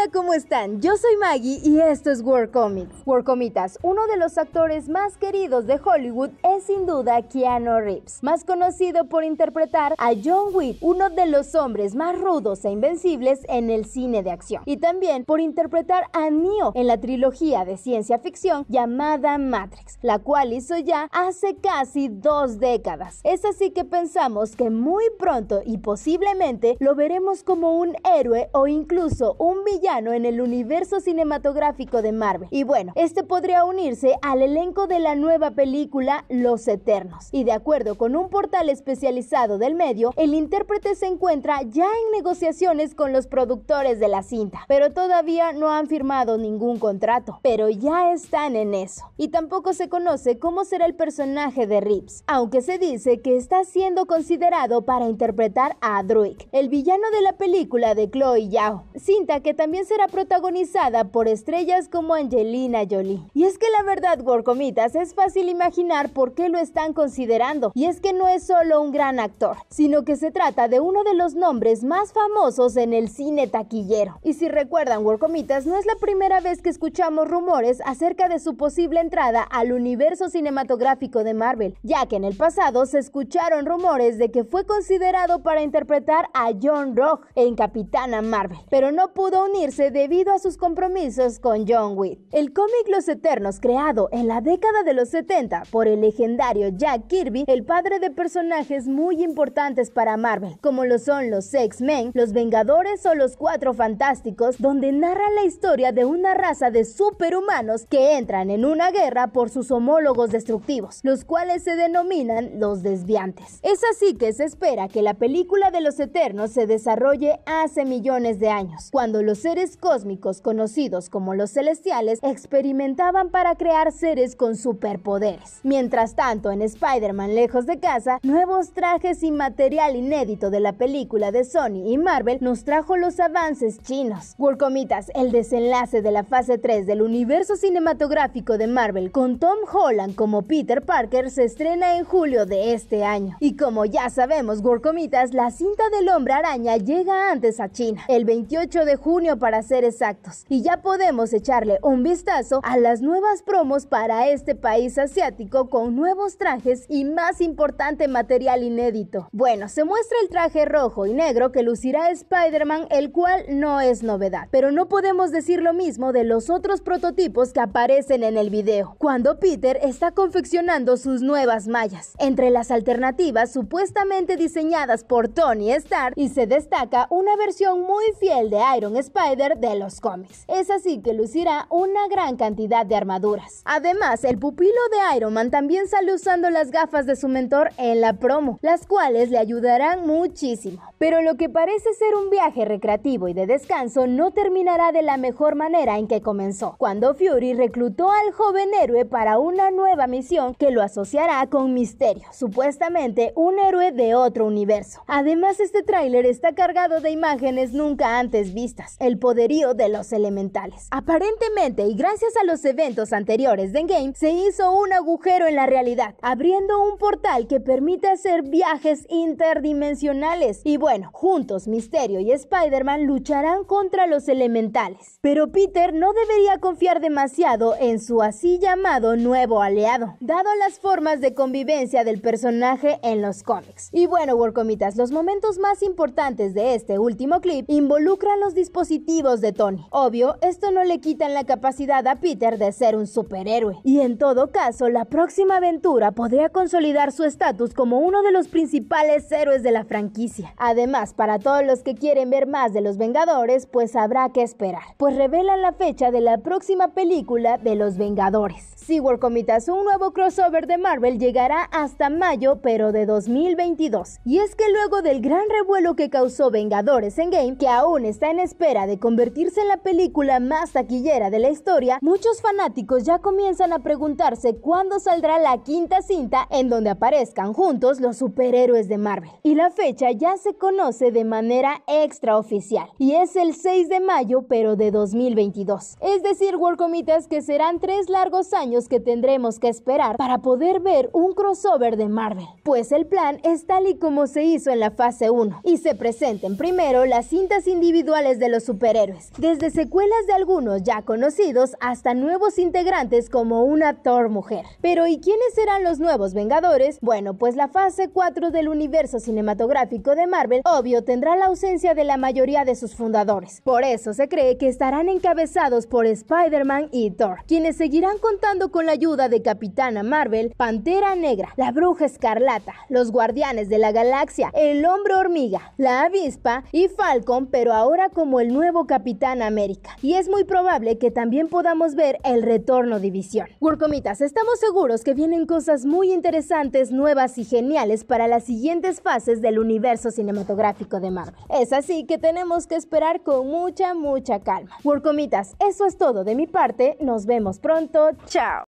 Hola, ¿cómo están? Yo soy Maggie y esto es Comics. Comitas, uno de los actores más queridos de Hollywood es sin duda Keanu Reeves, más conocido por interpretar a John Wick, uno de los hombres más rudos e invencibles en el cine de acción, y también por interpretar a Neo en la trilogía de ciencia ficción llamada Matrix, la cual hizo ya hace casi dos décadas. Es así que pensamos que muy pronto y posiblemente lo veremos como un héroe o incluso un villano en el universo cinematográfico de Marvel. Y bueno, este podría unirse al elenco de la nueva película Los Eternos. Y de acuerdo con un portal especializado del medio, el intérprete se encuentra ya en negociaciones con los productores de la cinta, pero todavía no han firmado ningún contrato, pero ya están en eso. Y tampoco se conoce cómo será el personaje de Rips, aunque se dice que está siendo considerado para interpretar a Druig, el villano de la película de Chloe Yao, cinta que también será protagonizada por estrellas como Angelina Jolie. Y es que la verdad, comitas es fácil imaginar por qué lo están considerando. Y es que no es solo un gran actor, sino que se trata de uno de los nombres más famosos en el cine taquillero. Y si recuerdan, comitas no es la primera vez que escuchamos rumores acerca de su posible entrada al universo cinematográfico de Marvel, ya que en el pasado se escucharon rumores de que fue considerado para interpretar a John Rock en Capitana Marvel, pero no pudo unir debido a sus compromisos con John Wick. El cómic Los Eternos, creado en la década de los 70 por el legendario Jack Kirby, el padre de personajes muy importantes para Marvel, como lo son los X-Men, los Vengadores o los Cuatro Fantásticos, donde narra la historia de una raza de superhumanos que entran en una guerra por sus homólogos destructivos, los cuales se denominan los desviantes. Es así que se espera que la película de los Eternos se desarrolle hace millones de años, cuando los cósmicos conocidos como los celestiales experimentaban para crear seres con superpoderes. Mientras tanto, en Spider-Man Lejos de Casa, nuevos trajes y material inédito de la película de Sony y Marvel nos trajo los avances chinos. comitas el desenlace de la fase 3 del universo cinematográfico de Marvel con Tom Holland como Peter Parker se estrena en julio de este año. Y como ya sabemos, Comitas, la cinta del hombre araña llega antes a China. El 28 de junio para ser exactos. Y ya podemos echarle un vistazo a las nuevas promos para este país asiático con nuevos trajes y más importante material inédito. Bueno, se muestra el traje rojo y negro que lucirá Spider-Man, el cual no es novedad, pero no podemos decir lo mismo de los otros prototipos que aparecen en el video, cuando Peter está confeccionando sus nuevas mallas. Entre las alternativas supuestamente diseñadas por Tony Stark y se destaca una versión muy fiel de Iron Spider de los cómics. Es así que lucirá una gran cantidad de armaduras. Además, el pupilo de Iron Man también sale usando las gafas de su mentor en la promo, las cuales le ayudarán muchísimo. Pero lo que parece ser un viaje recreativo y de descanso no terminará de la mejor manera en que comenzó, cuando Fury reclutó al joven héroe para una nueva misión que lo asociará con Misterio, supuestamente un héroe de otro universo. Además, este tráiler está cargado de imágenes nunca antes vistas poderío de los elementales. Aparentemente y gracias a los eventos anteriores de Endgame, se hizo un agujero en la realidad, abriendo un portal que permite hacer viajes interdimensionales. Y bueno, juntos Misterio y Spider-Man lucharán contra los elementales. Pero Peter no debería confiar demasiado en su así llamado nuevo aliado, dado las formas de convivencia del personaje en los cómics. Y bueno, Workomitas, los momentos más importantes de este último clip involucran los dispositivos de Tony. Obvio, esto no le quita la capacidad a Peter de ser un superhéroe. Y en todo caso, la próxima aventura podría consolidar su estatus como uno de los principales héroes de la franquicia. Además, para todos los que quieren ver más de los Vengadores, pues habrá que esperar, pues revelan la fecha de la próxima película de los Vengadores. SeaWorld Comitas, un nuevo crossover de Marvel, llegará hasta mayo, pero de 2022. Y es que luego del gran revuelo que causó Vengadores en Game, que aún está en espera de convertirse en la película más taquillera de la historia, muchos fanáticos ya comienzan a preguntarse cuándo saldrá la quinta cinta en donde aparezcan juntos los superhéroes de Marvel. Y la fecha ya se conoce de manera extraoficial y es el 6 de mayo pero de 2022. Es decir, Workomitas que serán tres largos años que tendremos que esperar para poder ver un crossover de Marvel, pues el plan es tal y como se hizo en la fase 1 y se presenten primero las cintas individuales de los superhéroes héroes desde secuelas de algunos ya conocidos hasta nuevos integrantes como una Thor mujer. Pero ¿y quiénes serán los nuevos Vengadores? Bueno, pues la fase 4 del universo cinematográfico de Marvel obvio tendrá la ausencia de la mayoría de sus fundadores. Por eso se cree que estarán encabezados por Spider-Man y Thor, quienes seguirán contando con la ayuda de Capitana Marvel, Pantera Negra, la Bruja Escarlata, los Guardianes de la Galaxia, el Hombre Hormiga, la Avispa y Falcon, pero ahora como el nuevo Capitán América. Y es muy probable que también podamos ver el retorno de Visión. Workomitas, estamos seguros que vienen cosas muy interesantes, nuevas y geniales para las siguientes fases del universo cinematográfico de Marvel. Es así que tenemos que esperar con mucha, mucha calma. Workomitas, eso es todo de mi parte. Nos vemos pronto. Chao.